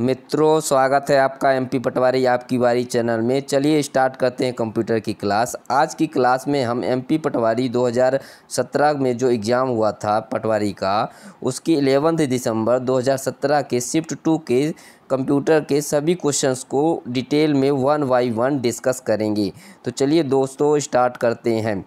मित्रों स्वागत है आपका एमपी पटवारी आपकी बारी चैनल में चलिए स्टार्ट करते हैं कंप्यूटर की क्लास आज की क्लास में हम एमपी पटवारी 2017 में जो एग्ज़ाम हुआ था पटवारी का उसकी एलेवंथ दिसंबर 2017 के शिफ्ट टू के कंप्यूटर के सभी क्वेश्चंस को डिटेल में वन बाई वन डिस्कस करेंगे तो चलिए दोस्तों स्टार्ट करते हैं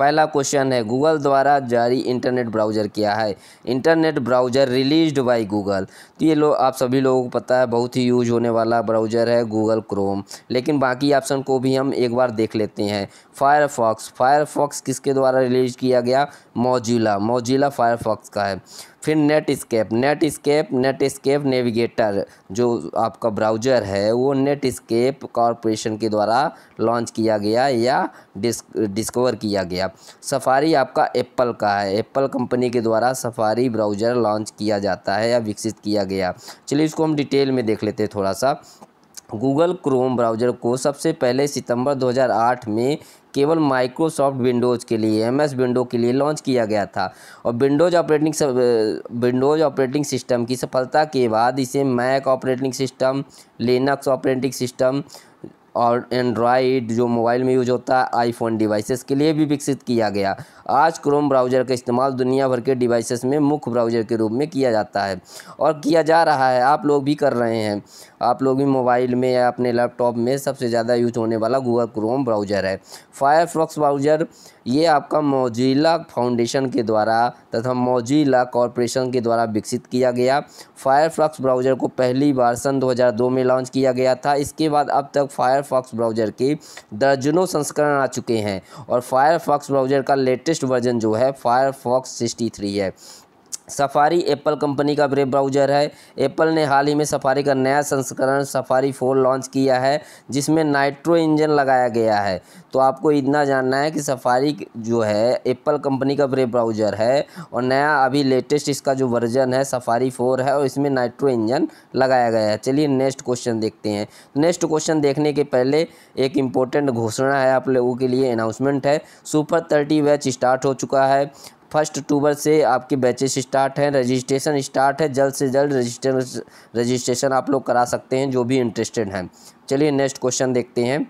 पहला क्वेश्चन है गूगल द्वारा जारी इंटरनेट ब्राउज़र क्या है internet browser released by Google तो ये लोग आप सभी लोगों को पता है बहुत ही यूज होने वाला ब्राउज़र है गूगल क्रोम लेकिन बाकी ऑप्शन को भी हम एक बार देख लेते हैं फायरफॉक्स फायरफॉक्स किसके द्वारा रिलीज किया गया मोजिला मोजिला फायरफॉक्स का है फिर Netscape Netscape Netscape Navigator जो आपका ब्राउज़र है वो नेट स्केप कॉरपोरेशन के द्वारा लॉन्च किया गया या डिस्क डिस्कवर किया गया सफारी आपका एप्पल का है एप्पल कंपनी के द्वारा सफारी ब्राउज़र लॉन्च किया जाता है या विकसित किया गया चलिए इसको हम डिटेल में देख लेते हैं थोड़ा सा गूगल क्रोम ब्राउज़र को सबसे पहले सितंबर 2008 में केवल माइक्रोसॉफ्ट विंडोज़ के लिए एम एस विंडो के लिए लॉन्च किया गया था और Windows operating Windows operating system की सफलता के बाद इसे Mac operating system Linux operating system और एंड्रॉयड जो मोबाइल में यूज होता है आईफोन डिवाइसेस के लिए भी विकसित किया गया आज क्रोम ब्राउज़र का इस्तेमाल दुनिया भर के डिवाइसेस में मुख्य ब्राउज़र के रूप में किया जाता है और किया जा रहा है आप लोग भी कर रहे हैं आप लोग भी मोबाइल में या अपने लैपटॉप में सबसे ज़्यादा यूज होने वाला गूगल क्रोम ब्राउज़र है फायरफॉक्स ब्राउज़र ये आपका मोजिला फाउंडेशन के द्वारा तथा मोजिला कॉरपोरेशन के द्वारा विकसित किया गया फायरफॉक्स ब्राउज़र को पहली बार सन 2002 में लॉन्च किया गया था इसके बाद अब तक फायरफॉक्स ब्राउज़र के दर्जनों संस्करण आ चुके हैं और फायरफॉक्स ब्राउज़र का लेटेस्ट लेटेस्ट वर्जन जो है फायरफॉक्स सिक्सटी थ्री है सफारी एप्पल कंपनी का वेब ब्राउज़र है एप्पल ने हाल ही में सफारी का नया संस्करण सफारी फोर लॉन्च किया है जिसमें नाइट्रो इंजन लगाया गया है तो आपको इतना जानना है कि सफारी जो है एप्पल कंपनी का वेब ब्राउज़र है और नया अभी लेटेस्ट इसका जो वर्जन है सफारी फोर है और इसमें नाइट्रो इंजन लगाया गया है चलिए नेक्स्ट क्वेश्चन देखते हैं नेक्स्ट क्वेश्चन देखने के पहले एक इम्पोर्टेंट घोषणा है आप लोगों के लिए अनाउंसमेंट है सुपर थर्टी बैच स्टार्ट हो चुका है फर्स्ट अक्टूबर से आपके बैचेस स्टार्ट हैं रजिस्ट्रेशन स्टार्ट है जल्द से जल्द रजिस्ट्रेशन रजिस्ट्रेशन आप लोग करा सकते हैं जो भी इंटरेस्टेड हैं चलिए नेक्स्ट क्वेश्चन देखते हैं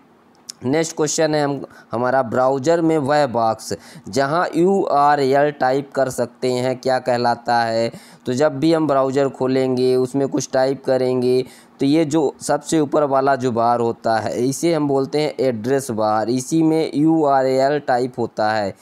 नेक्स्ट क्वेश्चन है हम हमारा ब्राउज़र में वह बॉक्स जहां यू आर एल टाइप कर सकते हैं क्या कहलाता है तो जब भी हम ब्राउज़र खोलेंगे उसमें कुछ टाइप करेंगे तो ये जो सबसे ऊपर वाला जो बार होता है इसे हम बोलते हैं एड्रेस बार इसी में यू आर एल टाइप होता है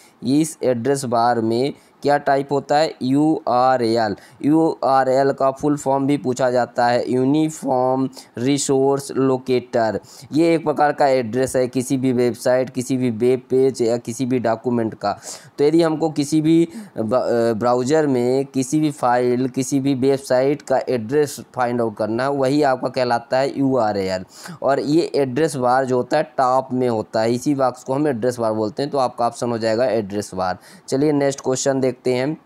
इस एड्रेस बार में क्या टाइप होता है U R L U R L का फुल फॉर्म भी पूछा जाता है यूनिफॉर्म रिसोर्स लोकेटर ये एक प्रकार का एड्रेस है किसी भी वेबसाइट किसी भी वेब पेज या किसी भी डॉक्यूमेंट का तो यदि हमको किसी भी ब्राउज़र में किसी भी फाइल किसी भी वेबसाइट का एड्रेस फाइंड आउट करना है वही आपका कहलाता है यू आर एल और ये एड्रेस बार जो होता है टॉप में होता है इसी बॉक्स को हम एड्रेस बार बोलते हैं तो आपका ऑप्शन हो जाएगा एड्रेस बार चलिए नेक्स्ट क्वेश्चन देख देखते हैं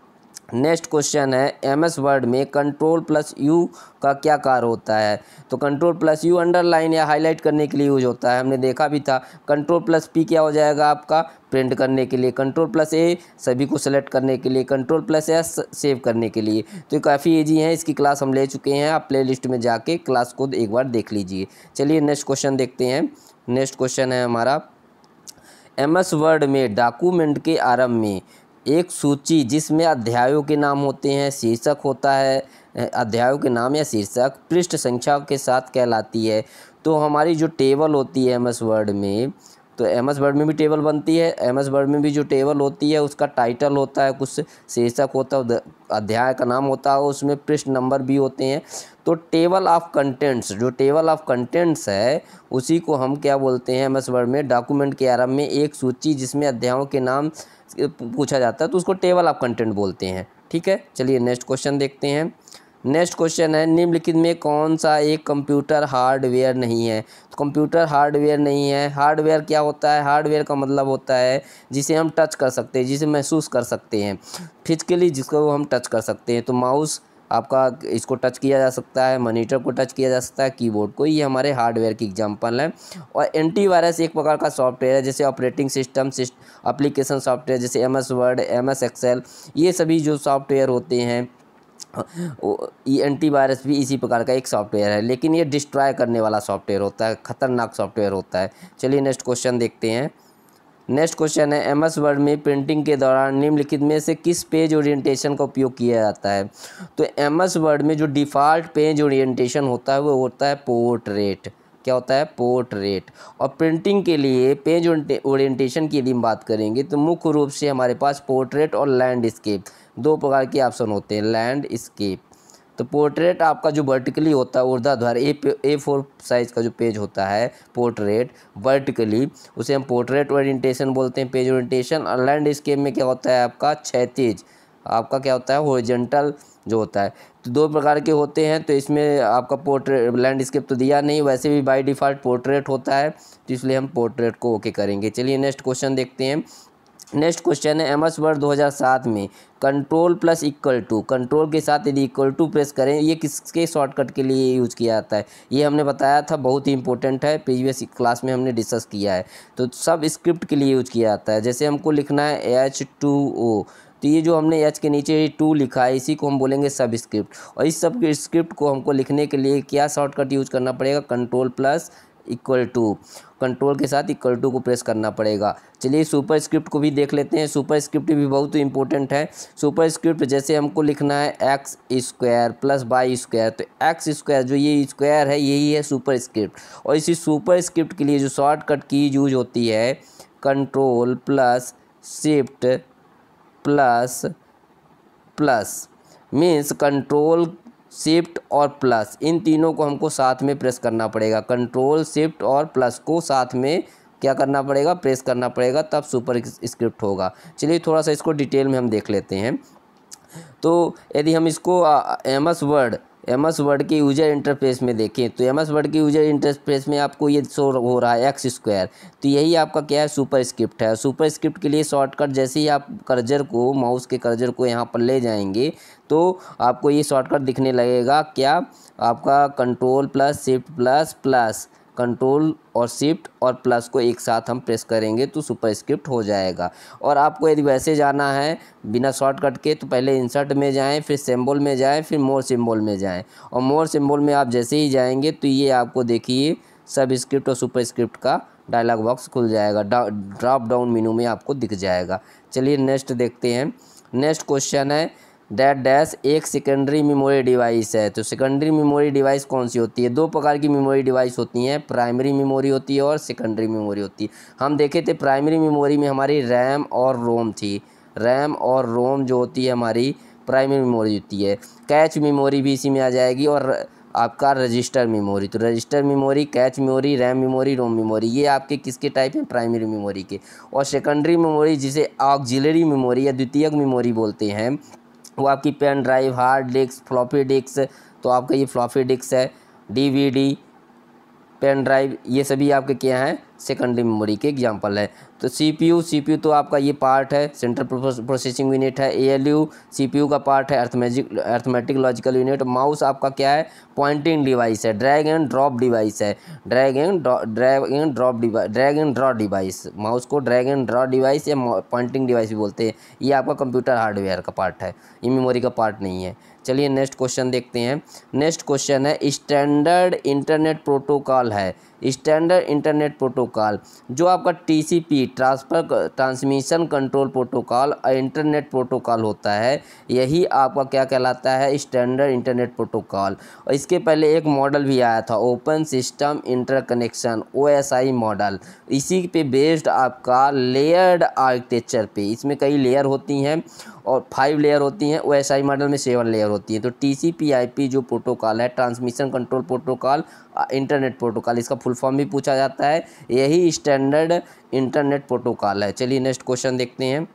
नेक्स्ट क्वेश्चन है एम एस वर्ड में कंट्रोल प्लस यू का क्या कार होता है तो कंट्रोल प्लस यू अंडरलाइन या हाईलाइट करने के लिए यूज होता है हमने देखा भी था कंट्रोल प्लस पी क्या हो जाएगा आपका प्रिंट करने के लिए कंट्रोल प्लस ए सभी को सेलेक्ट करने के लिए कंट्रोल प्लस एस सेव करने के लिए तो काफ़ी ईजी है इसकी क्लास हम ले चुके हैं आप प्ले लिस्ट में जाके क्लास को एक बार देख लीजिए चलिए नेक्स्ट क्वेश्चन देखते हैं नेक्स्ट क्वेश्चन है हमारा एम एस वर्ड में डॉक्यूमेंट के आरम्भ में एक सूची जिसमें अध्यायों के नाम होते हैं शीर्षक होता है अध्यायों के नाम या शीर्षक पृष्ठ संख्या के साथ कहलाती है तो हमारी जो टेबल होती है एम एस वर्ड में तो एम एस वर्ड में भी टेबल बनती है एम एस वर्ड में भी जो टेबल होती है उसका टाइटल होता है कुछ शीर्षक होता है अध्याय का नाम होता है उसमें पृष्ठ नंबर भी होते हैं तो टेबल ऑफ कंटेंट्स जो टेबल ऑफ कंटेंट्स है उसी को हम क्या बोलते हैं एम एस वर्ड में डॉक्यूमेंट के आरम्भ में एक सूची जिसमें अध्यायों के नाम पूछा जाता है तो उसको टेबल ऑफ कंटेंट बोलते हैं ठीक है चलिए नेक्स्ट क्वेश्चन देखते हैं नेक्स्ट क्वेश्चन है निम्नलिखित में कौन सा एक कंप्यूटर हार्डवेयर नहीं है तो कंप्यूटर हार्डवेयर नहीं है हार्डवेयर क्या होता है हार्डवेयर का मतलब होता है जिसे हम टच कर सकते हैं जिसे महसूस कर सकते हैं फिजिकली जिसको हम टच कर सकते हैं तो माउस आपका इसको टच किया जा सकता है मॉनिटर को टच किया जा सकता है कीबोर्ड को ये हमारे हार्डवेयर की एग्जांपल है और एंटीवायरस एक प्रकार का सॉफ्टवेयर है जैसे ऑपरेटिंग सिस्टम सिस्ट अप्लीकेशन सॉफ्टवेयर जैसे M S Word M S Excel ये सभी जो सॉफ्टवेयर होते हैं ई एंटी वायरस भी इसी प्रकार का एक सॉफ्टवेयर है लेकिन ये डिस्ट्रॉय करने वाला सॉफ्टवेयर होता है ख़तरनाक सॉफ्टवेयर होता है चलिए नेक्स्ट क्वेश्चन देखते हैं नेक्स्ट क्वेश्चन है एम एस वर्ड में प्रिंटिंग के दौरान निम्नलिखित में से किस पेज ओरिएंटेशन का उपयोग किया जाता है तो एम एस वर्ड में जो डिफ़ॉल्ट पेज ओरिएंटेशन होता है वो होता है पोर्ट्रेट क्या होता है पोर्ट्रेट और प्रिंटिंग के लिए पेज ओरिएंटेशन की यदि हम बात करेंगे तो मुख्य रूप से हमारे पास पोर्ट्रेट और लैंडस्केप दो प्रकार के ऑप्शन होते हैं लैंडस्केप तो पोर्ट्रेट आपका जो वर्टिकली होता है ऊर्धाधार ए ए फोर साइज़ का जो पेज होता है पोर्ट्रेट वर्टिकली उसे हम पोर्ट्रेट ओरिएंटेशन बोलते हैं पेज ओरिएंटेशन और लैंडस्केप में क्या होता है आपका क्षैतिज आपका क्या होता है हॉरिजॉन्टल जो होता है तो दो प्रकार के होते हैं तो इसमें आपका पोर्ट्रेट लैंडस्केप तो दिया नहीं वैसे भी बाय डिफ़ॉल्ट पोर्ट्रेट होता है तो इसलिए हम पोर्ट्रेट को ओके करेंगे चलिए नेक्स्ट क्वेश्चन देखते हैं नेक्स्ट क्वेश्चन है एम एस वर्ड दो हज़ार सात में control plus equal to control के साथ यदि इक्वल टू प्रेस करें ये किसके शॉर्टकट के लिए यूज़ किया जाता है ये हमने बताया था बहुत ही इंपॉर्टेंट है प्रीवियस क्लास में हमने डिस्कस किया है तो सब स्क्रिप्ट के लिए यूज किया जाता है जैसे हमको लिखना है एच टू ओ तो ये जो हमने एच के नीचे टू लिखा है इसी को हम बोलेंगे सब स्क्रिप्ट और इस सब स्क्रिप्ट को हमको लिखने के लिए क्या शॉर्टकट यूज़ करना पड़ेगा control plus equal to control के साथ इक्वल टू को प्रेस करना पड़ेगा चलिए सुपर स्क्रिप्ट को भी देख लेते हैं सुपर स्क्रिप्ट भी बहुत इंपॉर्टेंट है सुपर स्क्रिप्ट जैसे हमको लिखना है X square plus Y square तो एक्स स्क्वायर जो ये स्क्वायर है यही है सुपर स्क्रिप्ट और इसी सुपर स्क्रिप्ट के लिए जो शॉर्टकट की यूज होती है control plus shift plus plus means control shift और प्लस इन तीनों को हमको साथ में प्रेस करना पड़ेगा कंट्रोल शिफ्ट और प्लस को साथ में क्या करना पड़ेगा प्रेस करना पड़ेगा तब सुपर स्क्रिप्ट होगा चलिए थोड़ा सा इसको डिटेल में हम देख लेते हैं तो यदि हम इसको M S Word M S Word के यूजर इंटरफेस में देखें तो एम एस वर्ड के यूजर इंटरफेस में आपको ये शो हो रहा है एक्स स्क्वायर तो यही आपका क्या है सुपर स्क्रिप्ट है सुपर स्क्रिप्ट के लिए शॉर्टकट जैसे ही आप कर्जर को माउस के कर्जर को यहाँ पर ले जाएंगे तो आपको ये शॉर्टकट दिखने लगेगा क्या आपका control plus shift plus plus control और शिफ्ट और प्लस को एक साथ हम प्रेस करेंगे तो सुपर स्क्रिप्ट हो जाएगा और आपको यदि वैसे जाना है बिना शॉर्टकट के तो पहले इंसर्ट में जाएं फिर सिंबल में जाएं फिर मोर सिंबल में जाएं और मोर सिंबल में आप जैसे ही जाएंगे तो ये आपको देखिए सब स्क्रिप्ट और सुपर स्क्रिप्ट का डायलॉग बॉक्स खुल जाएगा ड्रॉप डाउन मीनू में आपको दिख जाएगा चलिए नेक्स्ट देखते हैं नेक्स्ट क्वेश्चन है दैट डैश एक सेकेंडरी मेमोरी डिवाइस है तो सेकेंडरी मेमोरी डिवाइस कौन सी होती है दो प्रकार की मेमोरी डिवाइस होती हैं प्राइमरी मेमोरी होती है और सेकेंडरी मेमोरी होती है हम देखे थे प्राइमरी मेमोरी में हमारी रैम और रोम थी रैम और रोम जो होती है हमारी प्राइमरी मेमोरी होती है कैच मेमोरी भी इसी में आ जाएगी और आपका रजिस्टर मेमोरी तो register memory cache memory RAM memory ROM memory ये आपके किसके टाइप हैं प्राइमरी मेमोरी के और सेकेंडरी मेमोरी जिसे ऑक्जिलरी मेमोरी या द्वितीयक मेमोरी बोलते हैं वो आपकी pen drive hard disk floppy disk तो आपका ये फ्लॉपी डिस्क है डीवीडी पेन ड्राइव ये सभी आपके क्या हैं सेकेंडरी मेमोरी के एग्जाम्पल है तो सीपीयू सीपीयू तो आपका ये पार्ट है सेंट्रल प्रोसेसिंग यूनिट है एएलयू सीपीयू का पार्ट है arithmetic arithmetic logical unit mouse आपका क्या है पॉइंटिंग डिवाइस है ड्रैग एंड ड्रॉप डिवाइस है drag and drag and drop device drag and draw device mouse को ड्रैग एंड ड्रॉ डिवाइस या पॉइंटिंग डिवाइस भी बोलते हैं ये आपका कंप्यूटर हार्डवेयर का पार्ट है ये मेमोरी का पार्ट नहीं है चलिए नेक्स्ट क्वेश्चन देखते हैं नेक्स्ट क्वेश्चन है स्टैंडर्ड इंटरनेट प्रोटोकॉल है स्टैंडर्ड इंटरनेट प्रोटोकॉल जो आपका TCP transfer transmission control protocol और इंटरनेट प्रोटोकॉल होता है यही आपका क्या कहलाता है स्टैंडर्ड इंटरनेट प्रोटोकॉल और इसके पहले एक मॉडल भी आया था open system interconnection OSI model इसी पे बेस्ड आपका लेयर्ड आर्किटेक्चर पे इसमें कई लेयर होती हैं और फाइव लेयर होती हैं ओ एस आई मॉडल में सेवन लेयर होती हैं तो T C P I P जो प्रोटोकॉल है transmission control protocol internet protocol इसका फुल फॉर्म भी पूछा जाता है यही स्टैंडर्ड इंटरनेट प्रोटोकॉल है चलिए नेक्स्ट क्वेश्चन देखते हैं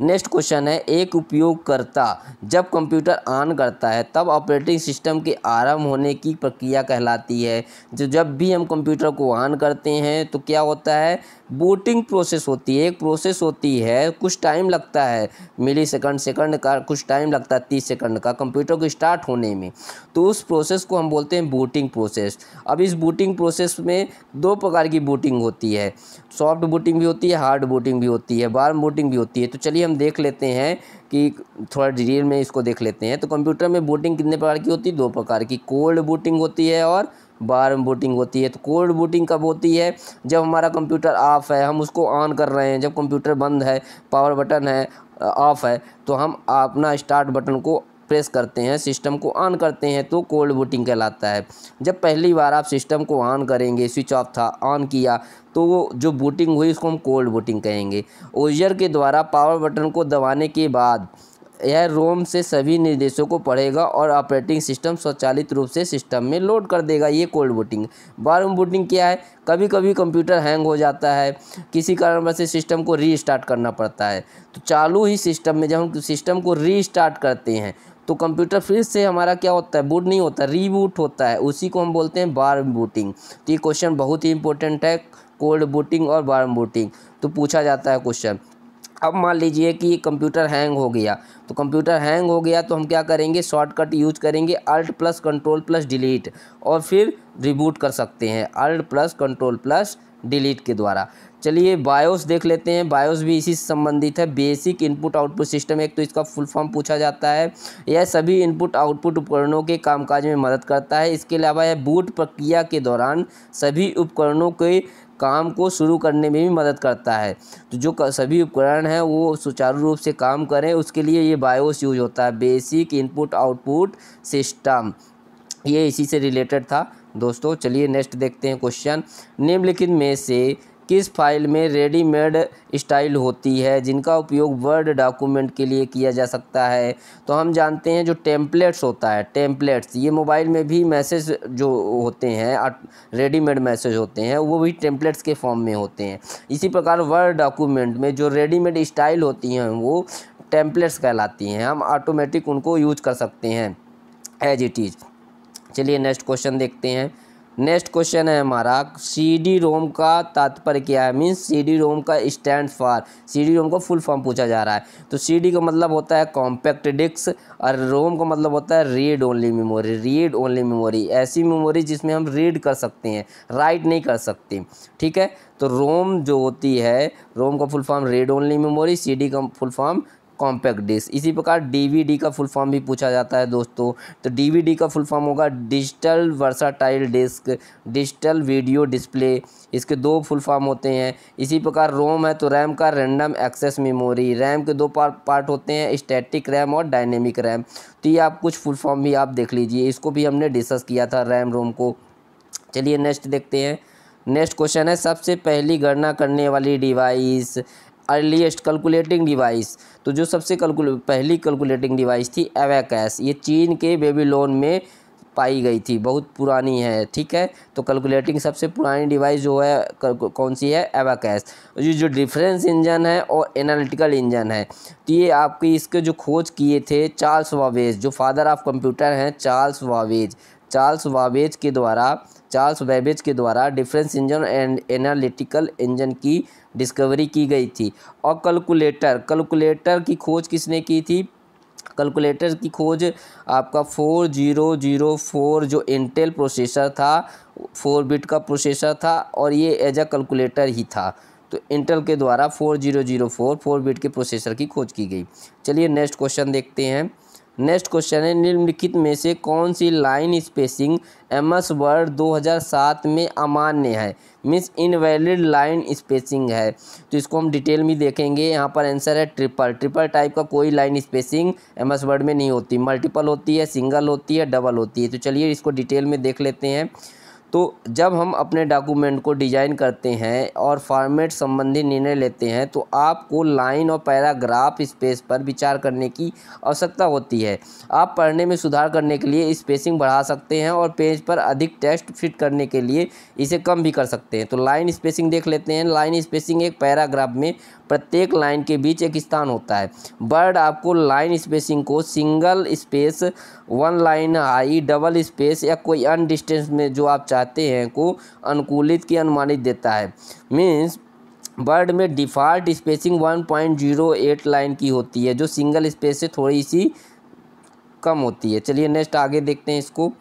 नेक्स्ट क्वेश्चन है एक उपयोगकर्ता जब कंप्यूटर ऑन करता है तब ऑपरेटिंग सिस्टम के आरंभ होने की प्रक्रिया कहलाती है जो जब भी हम कंप्यूटर को ऑन करते हैं तो क्या होता है बोटिंग प्रोसेस होती है एक प्रोसेस होती है कुछ टाइम लगता है मिली सेकंड सेकंड का कुछ टाइम लगता है तीस सेकंड का कंप्यूटर को स्टार्ट होने में तो उस प्रोसेस को हम बोलते हैं बूटिंग प्रोसेस अब इस बूटिंग प्रोसेस में दो प्रकार की बूटिंग होती है सॉफ्ट बूटिंग भी होती है हार्ड बूटिंग भी होती है बार बूटिंग भी होती है तो चलिए हम देख लेते हैं कि थोड़ा डिटेल में इसको देख लेते हैं तो कंप्यूटर में बूटिंग कितने प्रकार की होती है दो प्रकार की कोल्ड बूटिंग होती है और बार बूटिंग होती है तो कोल्ड बूटिंग कब होती है जब हमारा कंप्यूटर ऑफ़ है हम उसको ऑन कर रहे हैं जब कंप्यूटर बंद है पावर बटन है ऑफ़ है तो हम अपना स्टार्ट बटन को प्रेस करते हैं सिस्टम को ऑन करते हैं तो कोल्ड बूटिंग कहलाता है जब पहली बार आप सिस्टम को ऑन करेंगे स्विच ऑफ था ऑन किया तो वो जो बूटिंग हुई उसको हम कोल्ड बूटिंग कहेंगे ओजर के द्वारा पावर बटन को दबाने के बाद यह रोम से सभी निर्देशों को पढ़ेगा और ऑपरेटिंग सिस्टम स्वचालित रूप से सिस्टम में लोड कर देगा ये कोल्ड बूटिंग वार्म बूटिंग क्या है कभी कभी कंप्यूटर हैंग हो जाता है किसी कारण से सिस्टम को रीस्टार्ट करना पड़ता है तो चालू ही सिस्टम में जब हम सिस्टम को रीस्टार्ट करते हैं तो कंप्यूटर फिर से हमारा क्या होता है बूट नहीं होता रीबूट होता है उसी को हम बोलते हैं बार बूटिंग तो ये क्वेश्चन बहुत ही इंपॉर्टेंट है कोल्ड बूटिंग और बार बूटिंग तो पूछा जाता है क्वेश्चन अब मान लीजिए कि कंप्यूटर हैंग हो गया तो कंप्यूटर हैंग हो गया तो हम क्या करेंगे शॉर्टकट यूज करेंगे alt plus control plus delete और फिर रिबूट कर सकते हैं alt plus control plus delete के द्वारा चलिए बायोस देख लेते हैं बायोस भी इसी से संबंधित है बेसिक इनपुट आउटपुट सिस्टम एक तो इसका फुल फॉर्म पूछा जाता है यह सभी इनपुट आउटपुट उपकरणों के कामकाज में मदद करता है इसके अलावा यह बूट प्रक्रिया के दौरान सभी उपकरणों के काम को शुरू करने में भी मदद करता है तो जो सभी उपकरण हैं वो सुचारू रूप से काम करें उसके लिए ये बायोस यूज होता है बेसिक इनपुट आउटपुट सिस्टम ये इसी से रिलेटेड था दोस्तों चलिए नेक्स्ट देखते हैं क्वेश्चन निम्नलिखित में से किस फाइल में रेडीमेड स्टाइल होती है जिनका उपयोग वर्ड डॉक्यूमेंट के लिए किया जा सकता है तो हम जानते हैं जो टेम्पलेट्स होता है टेम्पलेट्स ये मोबाइल में भी मैसेज जो होते हैं रेडीमेड मैसेज होते हैं वो भी टेम्पलेट्स के फॉर्म में होते हैं इसी प्रकार वर्ड डॉक्यूमेंट में जो रेडीमेड स्टाइल होती हैं वो टेम्पलेट्स कहलाती हैं हम ऑटोमेटिक उनको यूज कर सकते हैं एज इट इज़ चलिए नेक्स्ट क्वेश्चन देखते हैं नेक्स्ट क्वेश्चन है हमारा सी डी रोम का तात्पर्य क्या है मीन्स सी डी रोम का stand for C D ROM का फुल फॉर्म पूछा जा रहा है तो सी डी का मतलब होता है कॉम्पैक्ट डिस्क और रोम का मतलब होता है read only memory read only memory ऐसी मेमोरी जिसमें हम रीड कर सकते हैं राइट नहीं कर सकते ठीक है तो रोम जो होती है रोम का full form read only memory C D का फुल फॉर्म कॉम्पैक्ट डिस्क इसी प्रकार डीवीडी का फुल फॉर्म भी पूछा जाता है दोस्तों तो डीवीडी का फुल फॉर्म होगा digital versatile disk digital video display इसके दो फुल फॉर्म होते हैं इसी प्रकार रोम है तो रैम का रैंडम एक्सेस मेमोरी रैम के दो पार्ट पार्ट होते हैं स्टैटिक रैम और डायनेमिक रैम तो ये आप कुछ फुल फॉर्म भी आप देख लीजिए इसको भी हमने डिस्कस किया था रैम रोम को चलिए नेक्स्ट देखते हैं नेक्स्ट क्वेश्चन है सबसे पहली गणना करने वाली डिवाइस अर्लीस्ट कैलकुलेटिंग डिवाइस तो जो सबसे कैलकुल पहली कैलकुलेटिंग डिवाइस थी एवेकैस ये चीन के बेबीलोन में पाई गई थी बहुत पुरानी है ठीक है तो कैलकुलेटिंग सबसे पुरानी डिवाइस जो है कौन सी है एवाकैस ये जो डिफरेंस इंजन है और एनालिटिकल इंजन है तो ये आपकी इसके जो खोज किए थे चार्ल्स वावेज जो फादर ऑफ कंप्यूटर हैं चार्ल्स वावेज चार्ल्स वावेज के द्वारा चार्ल्स वेबेज के द्वारा difference engine and analytical engine की डिस्कवरी की गई थी और कैलकुलेटर कैलकुलेटर की खोज किसने की थी कैलकुलेटर की खोज आपका फोर जीरो जीरो फोर जो इंटेल प्रोसेसर था फोर बिट का प्रोसेसर था और ये एज अ कैलकुलेटर ही था तो इंटेल के द्वारा four zero zero four four bit के प्रोसेसर की खोज की गई चलिए नेक्स्ट क्वेश्चन देखते हैं नेक्स्ट क्वेश्चन है निम्नलिखित में से कौन सी line spacing M S Word 2007 में अमान्य है मीन्स इनवैलिड लाइन स्पेसिंग है तो इसको हम डिटेल में देखेंगे यहाँ पर आंसर है ट्रिपल ट्रिपल टाइप का कोई line spacing M S Word में नहीं होती मल्टीपल होती है सिंगल होती है डबल होती है तो चलिए इसको डिटेल में देख लेते हैं तो जब हम अपने डॉक्यूमेंट को डिज़ाइन करते हैं और फॉर्मेट संबंधी निर्णय लेते हैं तो आपको लाइन और पैराग्राफ स्पेस पर विचार करने की आवश्यकता होती है आप पढ़ने में सुधार करने के लिए स्पेसिंग बढ़ा सकते हैं और पेज पर अधिक टेक्स्ट फिट करने के लिए इसे कम भी कर सकते हैं तो लाइन स्पेसिंग देख लेते हैं लाइन स्पेसिंग एक पैराग्राफ में प्रत्येक लाइन के बीच एक स्थान होता है बर्ड आपको लाइन स्पेसिंग को सिंगल स्पेस वन लाइन हाई डबल स्पेस या कोई अन डिस्टेंस में जो आप चाहते हैं को अनुकूलित की अनुमानित देता है मीन्स बर्ड में डिफ़ॉल्ट स्पेसिंग 1.08 लाइन की होती है जो सिंगल स्पेस से थोड़ी सी कम होती है चलिए नेक्स्ट आगे देखते हैं इसको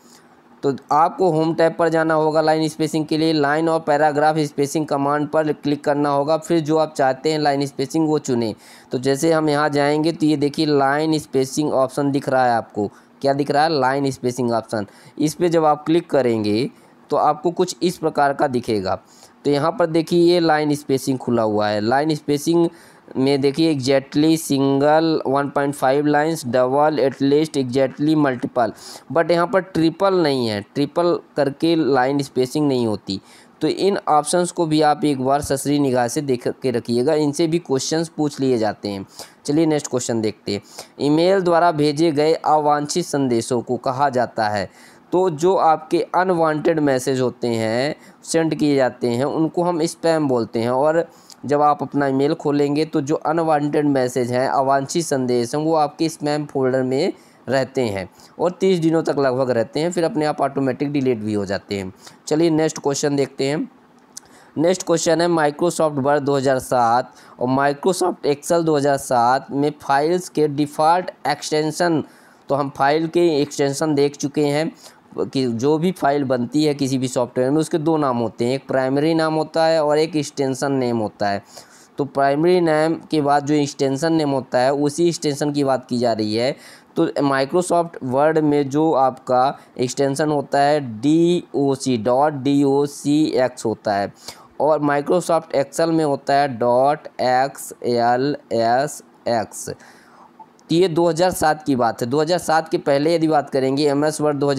तो आपको होम टैब पर जाना होगा लाइन स्पेसिंग के लिए लाइन और पैराग्राफ स्पेसिंग कमांड पर क्लिक करना होगा फिर जो आप चाहते हैं लाइन स्पेसिंग वो चुनें तो जैसे हम यहाँ जाएंगे तो ये देखिए लाइन स्पेसिंग ऑप्शन दिख रहा है आपको क्या दिख रहा है लाइन स्पेसिंग ऑप्शन इस पर जब आप क्लिक करेंगे तो आपको कुछ इस प्रकार का दिखेगा तो यहाँ पर देखिए ये लाइन स्पेसिंग खुला हुआ है लाइन स्पेसिंग में देखिए exactly single 1.5 lines double at least exactly multiple but यहाँ पर ट्रिपल नहीं है ट्रिपल करके लाइन स्पेसिंग नहीं होती तो इन ऑप्शंस को भी आप एक बार ससरी निगाह से देख के रखिएगा इनसे भी क्वेश्चंस पूछ लिए जाते हैं चलिए नेक्स्ट क्वेश्चन देखते हैं ईमेल द्वारा भेजे गए अवांछित संदेशों को कहा जाता है तो जो आपके अनवांटेड मैसेज होते हैं सेंड किए जाते हैं उनको हम स्पैम बोलते हैं और जब आप अपना ईमेल खोलेंगे तो जो अनवांटेड मैसेज हैं अवांछित संदेश हैं वो आपके स्पैम फोल्डर में रहते हैं और तीस दिनों तक लगभग रहते हैं फिर अपने आप ऑटोमेटिक डिलीट भी हो जाते हैं चलिए नेक्स्ट क्वेश्चन देखते हैं नेक्स्ट क्वेश्चन है माइक्रोसॉफ्ट वर्ड 2007 और माइक्रोसॉफ्ट एक्सेल 2007 में फाइल्स के डिफ़ॉल्ट एक्सटेंशन तो हम फाइल के एक्सटेंशन देख चुके हैं कि जो भी फाइल बनती है किसी भी सॉफ्टवेयर में उसके दो नाम होते हैं एक प्राइमरी नाम होता है और एक एक्सटेंसन नेम होता है तो प्राइमरी नेम के बाद जो एक्सटेंसन नेम होता है उसी एक्सटेंसन की बात की जा रही है तो माइक्रोसॉफ्ट वर्ड में जो आपका एक्सटेंसन होता है D O C dot D O C X होता है और माइक्रोसॉफ्ट एक्सेल में होता है dot X L S X तो ये 2007 की बात है 2007 के पहले यदि बात करेंगे एम एस वर्ड दो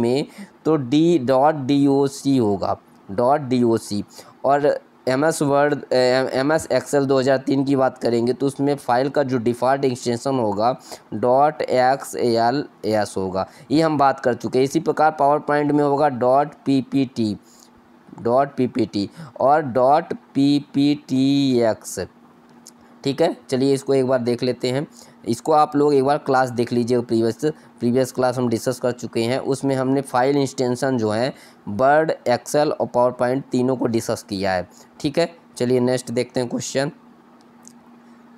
में तो D dot D O C होगा डॉट डी ओ सी और M S Word M S Excel दो हज़ार तीन की बात करेंगे तो उसमें फाइल का जो डिफ़ॉल्ट एक्सटेंशन होगा डॉट एक्स एल एस होगा ये हम बात कर चुके हैं इसी प्रकार पावर पॉइंट में होगा dot P P T dot P P T और dot P P T X ठीक है चलिए इसको एक बार देख लेते हैं इसको आप लोग एक बार क्लास देख लीजिए प्रीवियस प्रीवियस क्लास हम डिस्कस कर चुके हैं उसमें हमने फाइल इंस्टेंशन जो है वर्ड एक्सेल और पावर पॉइंट तीनों को डिस्कस किया है ठीक है चलिए नेक्स्ट देखते हैं क्वेश्चन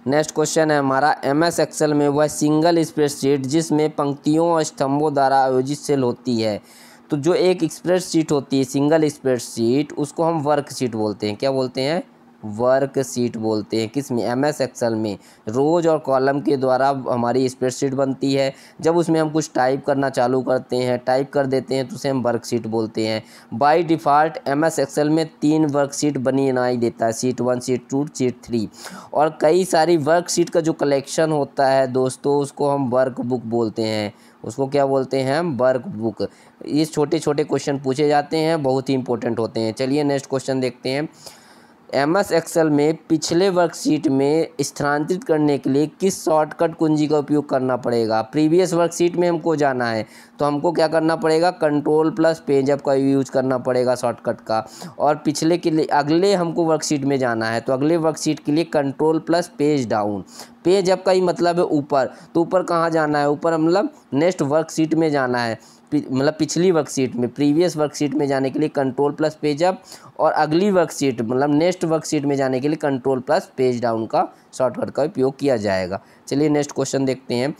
नेक्स्ट क्वेश्चन है हमारा एम एस एक्सेल में वह सिंगल स्प्रेडशीट जिसमें पंक्तियों और स्तंभों द्वारा आयोजित सेल होती है तो जो एक स्प्रेडशीट होती है सिंगल स्प्रेडशीट उसको हम वर्कशीट बोलते हैं क्या बोलते हैं वर्कशीट बोलते हैं किस में एम एस एक्सल में रोज और कॉलम के द्वारा हमारी स्प्रेडशीट बनती है जब उसमें हम कुछ टाइप करना चालू करते हैं टाइप कर देते हैं तो उसे हम वर्कशीट बोलते हैं by default M S Excel में तीन वर्कशीट बनी बनाई देता है sheet one sheet two sheet three और कई सारी वर्कशीट का जो कलेक्शन होता है दोस्तों उसको हम वर्क बुक बोलते हैं उसको क्या बोलते हैं हम वर्क बुक ये छोटे छोटे क्वेश्चन पूछे जाते हैं बहुत ही इंपॉर्टेंट होते हैं चलिए नेक्स्ट क्वेश्चन देखते हैं एम एस एक्सल में पिछले वर्कशीट में स्थानांतरित करने के लिए किस शॉर्टकट कुंजी का उपयोग करना पड़ेगा प्रीवियस वर्कशीट में हमको जाना है तो हमको क्या करना पड़ेगा कंट्रोल प्लस पेज अप का यूज करना पड़ेगा शॉर्टकट का और पिछले के लिए अगले हमको वर्कशीट में जाना है तो अगले वर्कशीट के लिए control plus page down page up का ही मतलब है ऊपर तो ऊपर कहाँ जाना है ऊपर मतलब नेक्स्ट वर्कशीट में जाना है मतलब पिछली वर्कशीट में प्रीवियस वर्कशीट में जाने के लिए कंट्रोल प्लस पेज अप और अगली वर्कशीट मतलब नेक्स्ट वर्कशीट में जाने के लिए कंट्रोल प्लस पेज डाउन का शॉर्टकट का उपयोग किया जाएगा चलिए नेक्स्ट क्वेश्चन देखते हैं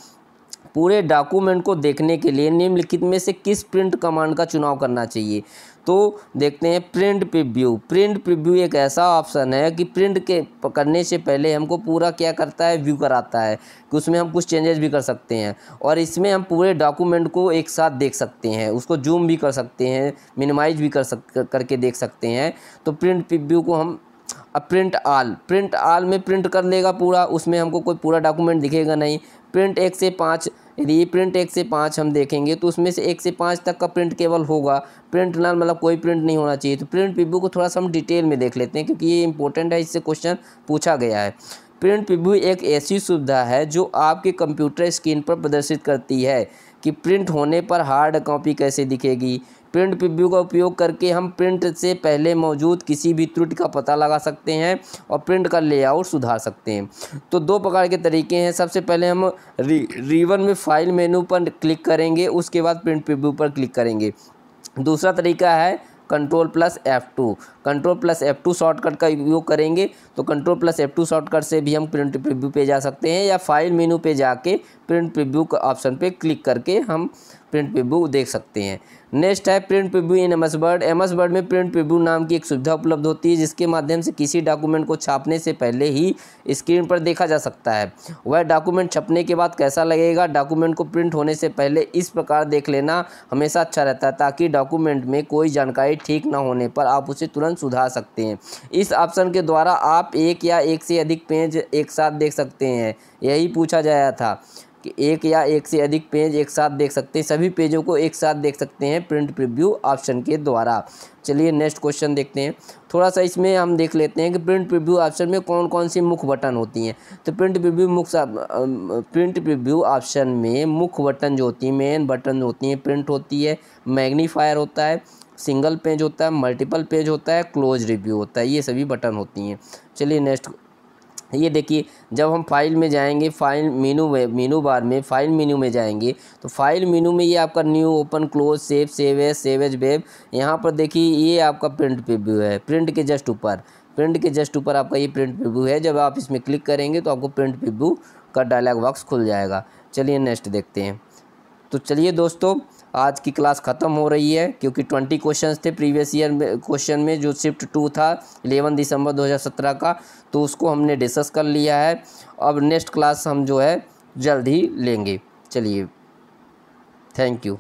पूरे डॉक्यूमेंट को देखने के लिए निम्नलिखित में से किस प्रिंट कमांड का चुनाव करना चाहिए तो देखते हैं प्रिंट प्रिव्यू प्रिंट प्रिव्यू एक ऐसा ऑप्शन है कि प्रिंट के करने से पहले हमको पूरा क्या करता है व्यू कराता है कि उसमें हम कुछ चेंजेस भी कर सकते हैं और इसमें हम पूरे डॉक्यूमेंट को एक साथ देख सकते हैं उसको जूम भी कर सकते हैं मिनिमाइज भी कर सक कर, करके देख सकते हैं तो प्रिंट प्रिव्यू को हम अब प्रिंट आल प्रिंट आल में प्रिंट कर लेगा पूरा उसमें हमको कोई पूरा डॉक्यूमेंट दिखेगा नहीं प्रिंट एक से पाँच यदि ये प्रिंट एक से पाँच हम देखेंगे तो उसमें से एक से पाँच तक का प्रिंट केवल होगा प्रिंट ना मतलब कोई प्रिंट नहीं होना चाहिए तो प्रिंट पिब्बू को थोड़ा सा हम डिटेल में देख लेते हैं क्योंकि ये इंपॉर्टेंट है इससे क्वेश्चन पूछा गया है प्रिंट पिब्बू एक ऐसी सुविधा है जो आपके कंप्यूटर स्क्रीन पर प्रदर्शित करती है कि प्रिंट होने पर हार्ड कॉपी कैसे दिखेगी प्रिंट प्रिव्यू का उपयोग करके हम प्रिंट से पहले मौजूद किसी भी त्रुटि का पता लगा सकते हैं और प्रिंट का लेआउट सुधार सकते हैं तो दो प्रकार के तरीके हैं सबसे पहले हम री, रीवन में फाइल मेनू पर क्लिक करेंगे उसके बाद प्रिंट प्रिव्यू पर क्लिक करेंगे दूसरा तरीका है control plus F two control plus F two shortcut का उपयोग करेंगे तो control plus F two shortcut से भी हम प्रिंट प्रिव्यू पे जा सकते हैं या फाइल मेनू पे जाके प्रिंट प्रिव्यू का ऑप्शन पे क्लिक करके हम प्रिंट प्रिव्यू देख सकते हैं नेक्स्ट है print preview in MS Word MS Word में प्रिंट प्रिव्यू नाम की एक सुविधा उपलब्ध होती है जिसके माध्यम से किसी डॉक्यूमेंट को छापने से पहले ही स्क्रीन पर देखा जा सकता है वह डॉक्यूमेंट छपने के बाद कैसा लगेगा डॉक्यूमेंट को प्रिंट होने से पहले इस प्रकार देख लेना हमेशा अच्छा रहता है ताकि डॉक्यूमेंट में कोई जानकारी ठीक ना होने पर आप उसे तुरंत सुधार सकते हैं इस ऑप्शन के द्वारा आप एक या एक से अधिक पेज एक साथ देख सकते हैं यही पूछा गया था कि एक या एक से अधिक पेज एक साथ देख सकते हैं सभी पेजों को एक साथ देख सकते हैं प्रिंट प्रिव्यू ऑप्शन के द्वारा चलिए नेक्स्ट क्वेश्चन देखते हैं थोड़ा सा इसमें हम देख लेते हैं कि प्रिंट प्रिव्यू ऑप्शन में कौन कौन सी मुख्य बटन होती हैं तो प्रिंट प्रिव्यू मुख्य प्रिंट प्रिव्यू ऑप्शन में मुख्य बटन जो होती हैं मेन बटन होती हैं प्रिंट होती है मैग्नीफायर होता है सिंगल पेज होता है मल्टीपल पेज होता है क्लोज रिव्यू होता है ये सभी बटन होती हैं चलिए नेक्स्ट ये देखिए जब हम फाइल में जाएंगे फाइल मेनू में मेनू बार में फाइल मेनू में जाएंगे तो फाइल मेनू में ये आपका new open close save save as save as web यहाँ पर देखिए ये आपका प्रिंट प्रीव्यू है प्रिंट के जस्ट ऊपर प्रिंट के जस्ट ऊपर आपका ये प्रिंट प्रीव्यू है जब आप इसमें क्लिक करेंगे तो आपको प्रिंट प्रीव्यू का डायलॉग बॉक्स खुल जाएगा चलिए नेक्स्ट देखते हैं तो चलिए दोस्तों आज की क्लास ख़त्म हो रही है क्योंकि ट्वेंटी क्वेश्चन थे प्रीवियस ईयर क्वेश्चन में जो शिफ्ट टू था इलेवन दिसंबर 2017 का तो उसको हमने डिस्कस कर लिया है अब नेक्स्ट क्लास हम जो है जल्द ही लेंगे चलिए थैंक यू